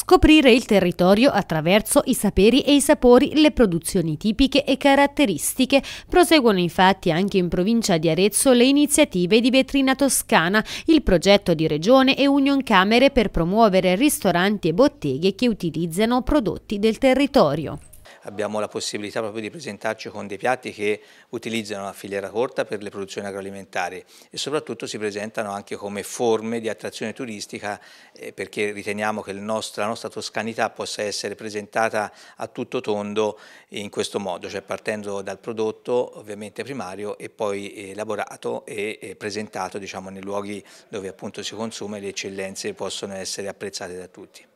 Scoprire il territorio attraverso i saperi e i sapori, le produzioni tipiche e caratteristiche. Proseguono infatti anche in provincia di Arezzo le iniziative di Vetrina Toscana, il progetto di Regione e Union Camere per promuovere ristoranti e botteghe che utilizzano prodotti del territorio abbiamo la possibilità proprio di presentarci con dei piatti che utilizzano la filiera corta per le produzioni agroalimentari e soprattutto si presentano anche come forme di attrazione turistica eh, perché riteniamo che nostro, la nostra toscanità possa essere presentata a tutto tondo in questo modo, cioè partendo dal prodotto ovviamente primario e poi elaborato e, e presentato diciamo, nei luoghi dove appunto si consuma e le eccellenze possono essere apprezzate da tutti.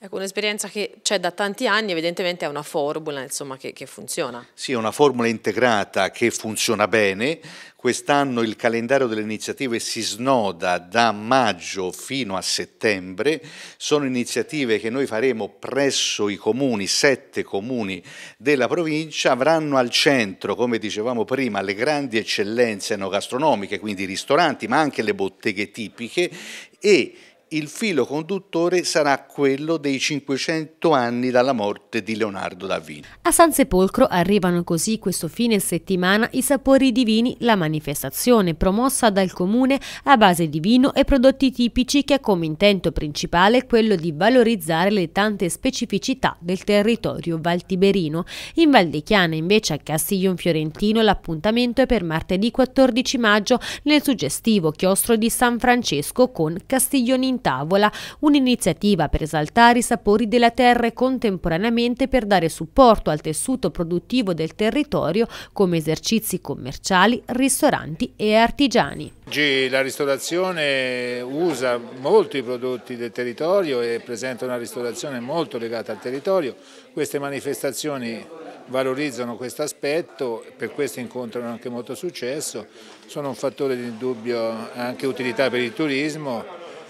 Ecco, un'esperienza che c'è da tanti anni, evidentemente è una formula insomma, che, che, funziona. Sì, è una formula integrata che funziona bene. Quest'anno il calendario delle iniziative si snoda da maggio fino a settembre. Sono iniziative che noi faremo presso i comuni, sette comuni della provincia. Avranno al centro, come dicevamo prima, le grandi eccellenze enogastronomiche, quindi i ristoranti, ma anche le botteghe tipiche e il filo conduttore sarà quello dei 500 anni dalla morte di Leonardo da Vinci. A San Sepolcro arrivano così questo fine settimana i sapori di vini, la manifestazione promossa dal comune a base di vino e prodotti tipici che ha come intento principale quello di valorizzare le tante specificità del territorio valtiberino. In Val di Chiana invece a Castiglion Fiorentino l'appuntamento è per martedì 14 maggio nel suggestivo chiostro di San Francesco con Castiglion Intero tavola, un'iniziativa per esaltare i sapori della terra e contemporaneamente per dare supporto al tessuto produttivo del territorio come esercizi commerciali, ristoranti e artigiani. Oggi la ristorazione usa molto i prodotti del territorio e presenta una ristorazione molto legata al territorio. Queste manifestazioni valorizzano questo aspetto, per questo incontrano anche molto successo, sono un fattore di dubbio anche utilità per il turismo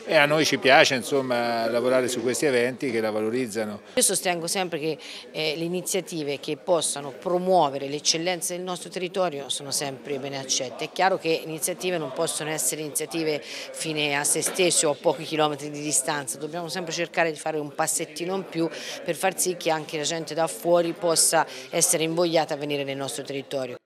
e a noi ci piace insomma, lavorare su questi eventi che la valorizzano. Io sostengo sempre che eh, le iniziative che possano promuovere l'eccellenza del nostro territorio sono sempre ben accette. È chiaro che iniziative non possono essere iniziative fine a se stesse o a pochi chilometri di distanza, dobbiamo sempre cercare di fare un passettino in più per far sì che anche la gente da fuori possa essere invogliata a venire nel nostro territorio.